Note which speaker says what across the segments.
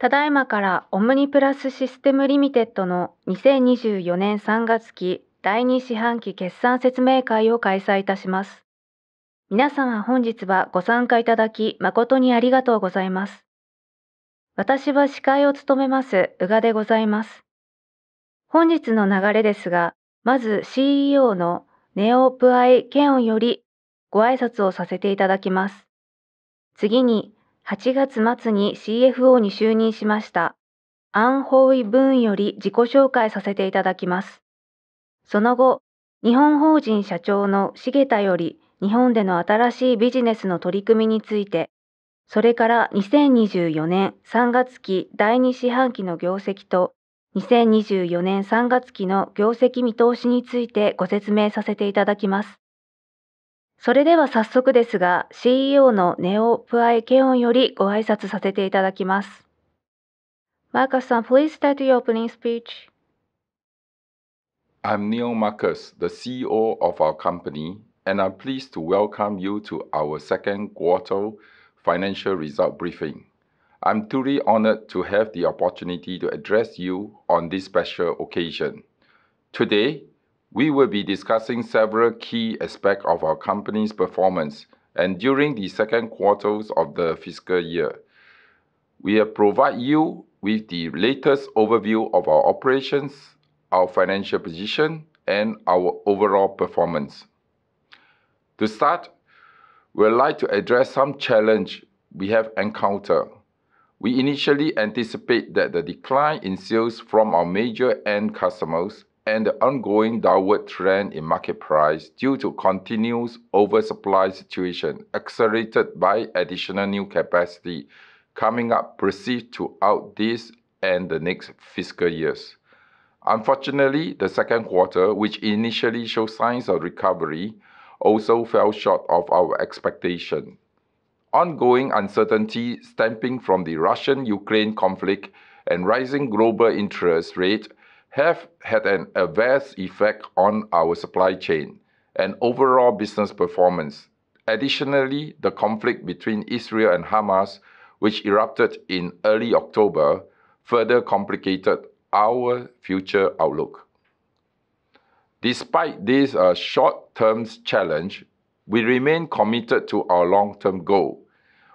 Speaker 1: ただいまからオムニプラスシステムリミテッドの2024年3月期第2四半期決算説明会を開催いたします。皆様本日はご参加いただき誠にありがとうございます。私は司会を務めます宇賀でございます。本日の流れですが、まず CEO のネオプアイケオンよりご挨拶をさせていただきます。次に8月末に CFO に就任しました。アン・ホーイ・ブーンより自己紹介させていただきます。その後、日本法人社長の重田より日本での新しいビジネスの取り組みについて、それから2024年3月期第2四半期の業績と2024年3月期の業績見通しについてご説明させていただきます。それでは早速ですが、CEO のネオ・プアイ・ケオンよりご挨拶させていただきます。マーカスさん、please start your opening speech.
Speaker 2: I'm Neil Marcus, the CEO of our company, and I'm pleased to welcome you to our second quarter financial result briefing. I'm truly honored to have the opportunity to address you on this special occasion. Today, we will be discussing several key aspects of our company's performance and during the second quarters of the fiscal year. We will provide you with the latest overview of our operations, our financial position, and our overall performance. To start, we would like to address some challenge we have encountered. We initially anticipate that the decline in sales from our major end customers and the ongoing downward trend in market price due to continuous oversupply situation accelerated by additional new capacity coming up perceived throughout this and the next fiscal years. Unfortunately, the second quarter, which initially showed signs of recovery, also fell short of our expectation. Ongoing uncertainty stemming from the Russian-Ukraine conflict and rising global interest rate have had an adverse effect on our supply chain and overall business performance. Additionally, the conflict between Israel and Hamas, which erupted in early October, further complicated our future outlook. Despite this uh, short-term challenge, we remain committed to our long-term goal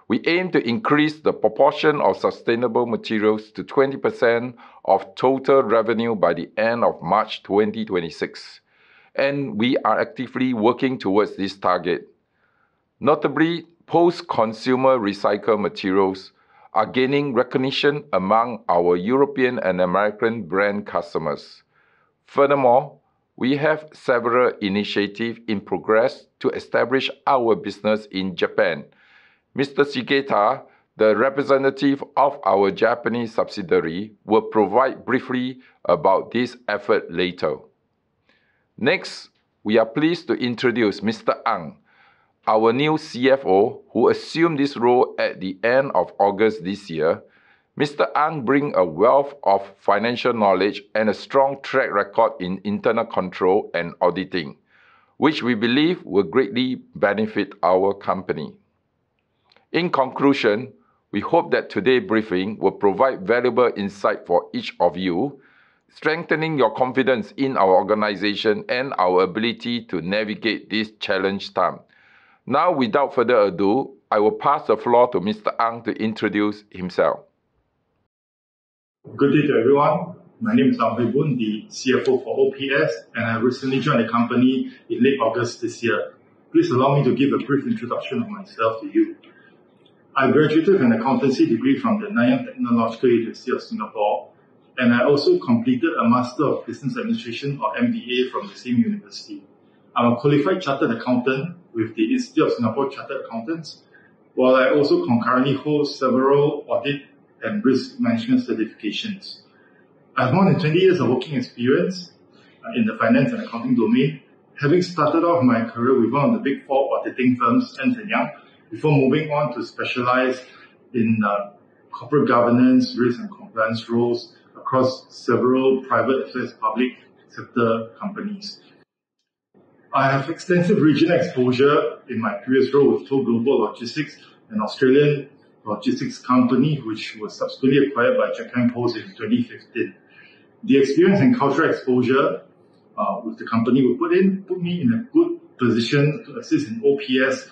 Speaker 2: we aim to increase the proportion of sustainable materials to 20% of total revenue by the end of March 2026, and we are actively working towards this target. Notably, post-consumer recycled materials are gaining recognition among our European and American brand customers. Furthermore, we have several initiatives in progress to establish our business in Japan Mr. Shigeta, the representative of our Japanese subsidiary, will provide briefly about this effort later. Next, we are pleased to introduce Mr. Ang, our new CFO, who assumed this role at the end of August this year. Mr. Ang brings a wealth of financial knowledge and a strong track record in internal control and auditing, which we believe will greatly benefit our company. In conclusion, we hope that today's briefing will provide valuable insight for each of you, strengthening your confidence in our organization and our ability to navigate this challenge time. Now, without further ado, I will pass the floor to Mr. Ang to introduce himself.
Speaker 3: Good day to everyone. My name is Ang Hui Boon, the CFO for OPS, and I recently joined the company in late August this year. Please allow me to give a brief introduction of myself to you. I graduated with an accountancy degree from the Nanyang Technological University of Singapore, and I also completed a Master of Business Administration or MBA from the same university. I'm a qualified chartered accountant with the Institute of Singapore Chartered Accountants, while I also concurrently hold several audit and risk management certifications. I have more than 20 years of working experience uh, in the finance and accounting domain, having started off my career with one of the big four auditing firms, Ernst Young, before moving on to specialize in uh, corporate governance, risk and compliance roles across several private and public sector companies. I have extensive regional exposure in my previous role with Toll Global Logistics, an Australian logistics company which was subsequently acquired by Japan Post in 2015. The experience and cultural exposure uh, with the company will put in put me in a good position to assist in OPS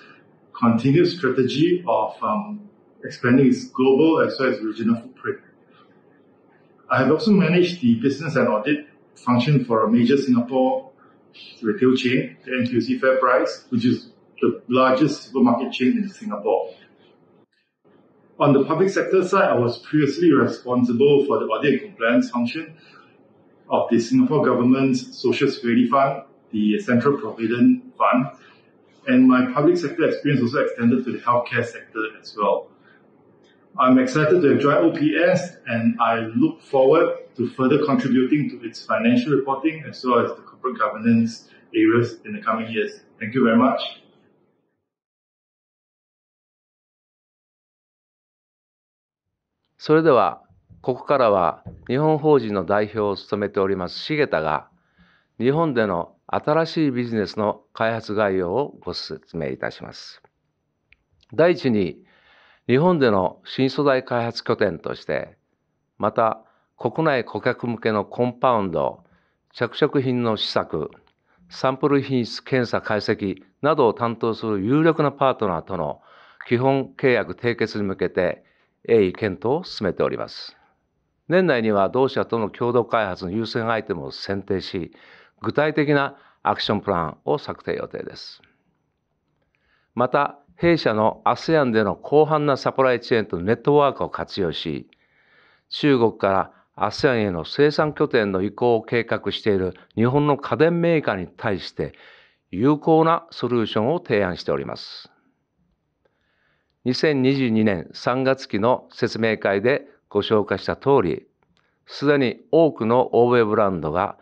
Speaker 3: continued strategy of um, expanding its global as well as regional footprint. I have also managed the business and audit function for a major Singapore retail chain, the NTUC FairPrice, which is the largest supermarket chain in Singapore. On the public sector side, I was previously responsible for the audit and compliance function of the Singapore government's Social Security Fund, the Central Provident Fund, and my public sector experience also extended to the healthcare sector as well. I'm excited to have joined OPS and I look forward to further contributing to its financial reporting as well as the corporate governance areas in the coming years. Thank you very much.
Speaker 4: それでは、ここからは日本法人の代表を務めております重田が日本での新しいビジネスの開発概要をご説明いたします。第一に、日本での新素材開発拠点として、また国内顧客向けのコンパウンド、着色品の試作、サンプル品質検査解析などを担当する有力なパートナーとの基本契約締結に向けて鋭意検討を進めております。年内には同社との共同開発の優先アイテムを選定し、具体的なアクションプランを策定予定です。また、弊社の ASEAN での広範なサプライチェーンとネットワークを活用し、中国から ASEAN への生産拠点の移行を計画している日本の家電メーカーに対して有効なソリューションを提案しております。2022年3月期の説明会でご紹介した通り、すでに多くの欧米ブランドが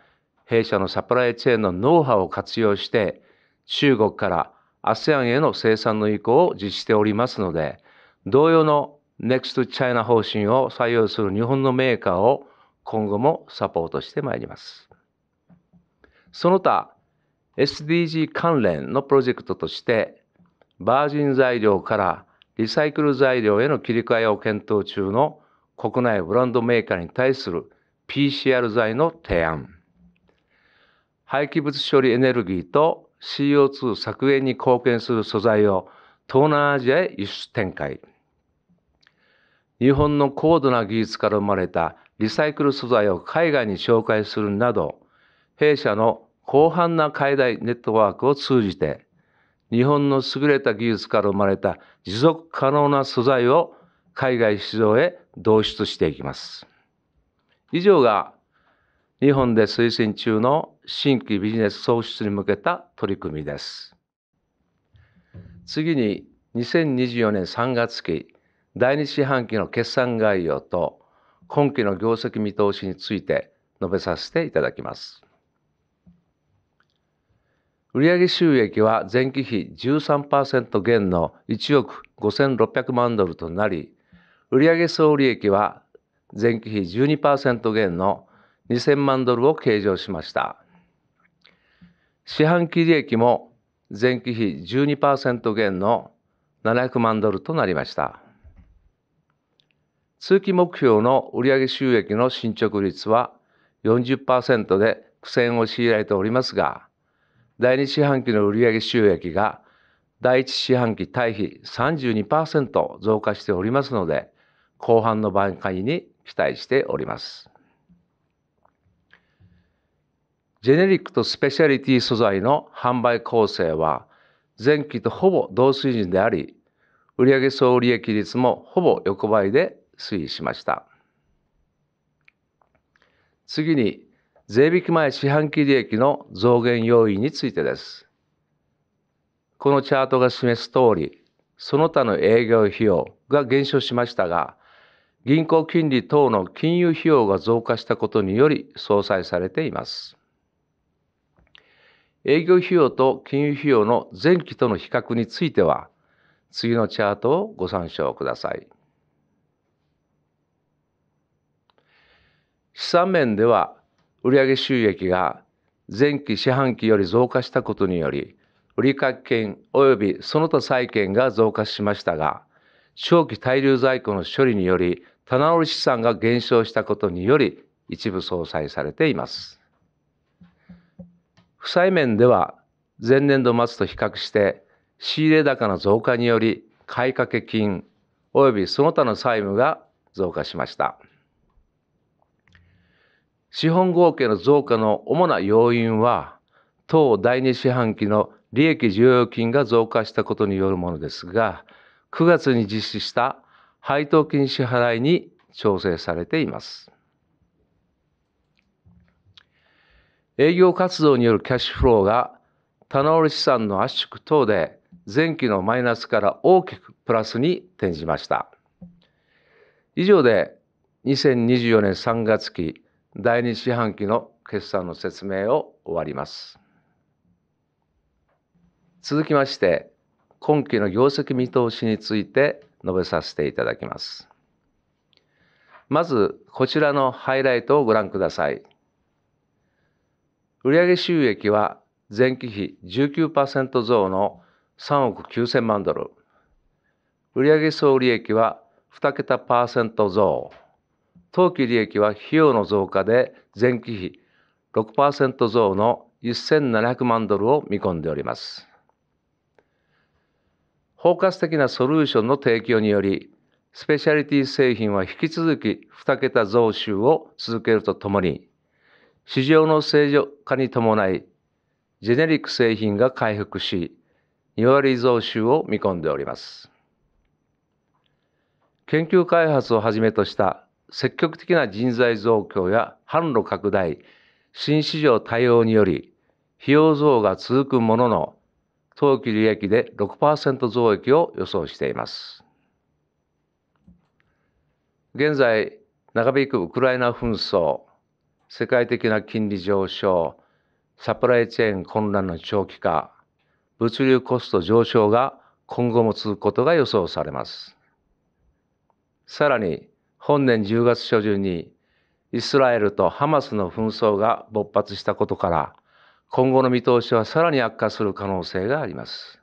Speaker 4: 弊社のサプライチェーンのノウハウを活用して中国から ASEAN への生産の移行を実施しておりますので同様の NEXT China 方針を採用する日本のメーカーを今後もサポートしてまいります。その他 SDG 関連のプロジェクトとしてバージン材料からリサイクル材料への切り替えを検討中の国内ブランドメーカーに対する PCR 剤の提案廃棄物処理エネルギーと CO2 削減に貢献する素材を東南アジアへ輸出展開日本の高度な技術から生まれたリサイクル素材を海外に紹介するなど弊社の広範な海外ネットワークを通じて日本の優れた技術から生まれた持続可能な素材を海外市場へ導出していきます。以上が日本で推進中の新規ビジネス創出に向けた取り組みです。次に2024年3月期第二四半期の決算概要と今期の業績見通しについて述べさせていただきます。売上収益は前期比13%減の1億5600万ドルとなり、売上総利益は前期比12%減の2000万ドルを計上しました。四半期利益も前期比12%減の700万ドルとなりました。通期目標の売上収益の進捗率は40%で苦戦を強いられておりますが、第2四半期の売上収益が第1四半期対比32%増加しておりますので、後半の挽回に期待しております。ジェネリックとスペシャリティ素材の販売構成は前期とほぼ同水準であり、売上総利益率もほぼ横ばいで推移しました。次に、税引き前四半期利益の増減要因についてです。このチャートが示す通り、その他の営業費用が減少しましたが、銀行金利等の金融費用が増加したことにより相殺されています。営業費用と金融費用の前期との比較については、次のチャートをご参照ください。資産面では、売上収益が前期四半期より増加したことにより、売掛金及びその他債券が増加しましたが、長期滞留在庫の処理により、棚卸資産が減少したことにより、一部相殺されています。負債面では前年度末と比較して仕入れ高の増加により買掛金及びその他の債務が増加しました。資本合計の増加の主な要因は、当第2四半期の利益需要金が増加したことによるものですが、9月に実施した配当金支払いに調整されています。営業活動によるキャッシュフローが棚卸資産の圧縮等で前期のマイナスから大きくプラスに転じました。以上で2024年3月期第2四半期の決算の説明を終わります。続きまして、今期の業績見通しについて述べさせていただきます。まず、こちらのハイライトをご覧ください。売上収益は前期比19%増の3億9000万ドル売上総利益は2桁パーセント増当期利益は費用の増加で前期比6%増の1700万ドルを見込んでおります包括的なソリューションの提供によりスペシャリティ製品は引き続き2桁増収を続けるとともに市場の正常化に伴い、ジェネリック製品が回復し、2割増収を見込んでおります。研究開発をはじめとした積極的な人材増強や販路拡大、新市場対応により、費用増が続くものの、当期利益で6%増益を予想しています。現在、長引くウクライナ紛争、世界的な金利上昇、サプライチェーン混乱の長期化、物流コスト上昇が今後も続くことが予想されます。さらに、本年10月初旬にイスラエルとハマスの紛争が勃発したことから、今後の見通しはさらに悪化する可能性があります。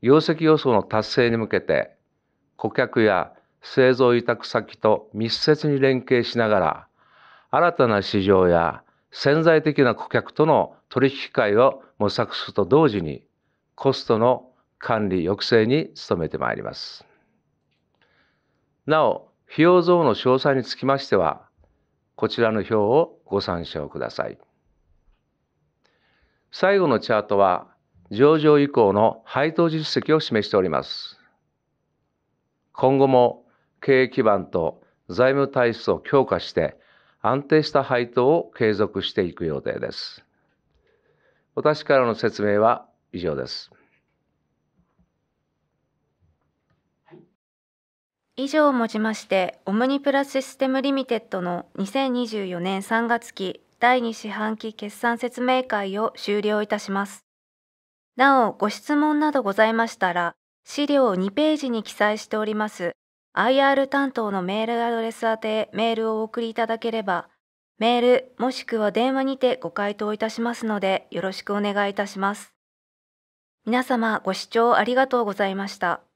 Speaker 4: 業績予想の達成に向けて、顧客や製造委託先と密接に連携しながら、新たな市場や潜在的な顧客との取引会を模索すると同時にコストの管理抑制に努めてまいります。なお、費用増の詳細につきましては、こちらの表をご参照ください。最後のチャートは、上場以降の配当実績を示しております。今後も経営基盤と財務体質を強化して安定した配当を継続していく予定です。私からの説明は以上です。
Speaker 1: 以上をもちまして、オムニプラスシステムリミテッドの2024年3月期第2四半期決算説明会を終了いたします。なお、ご質問などございましたら、資料2ページに記載しております IR 担当のメールアドレス宛てメールをお送りいただければ、メールもしくは電話にてご回答いたしますのでよろしくお願いいたします。皆様ご視聴ありがとうございました。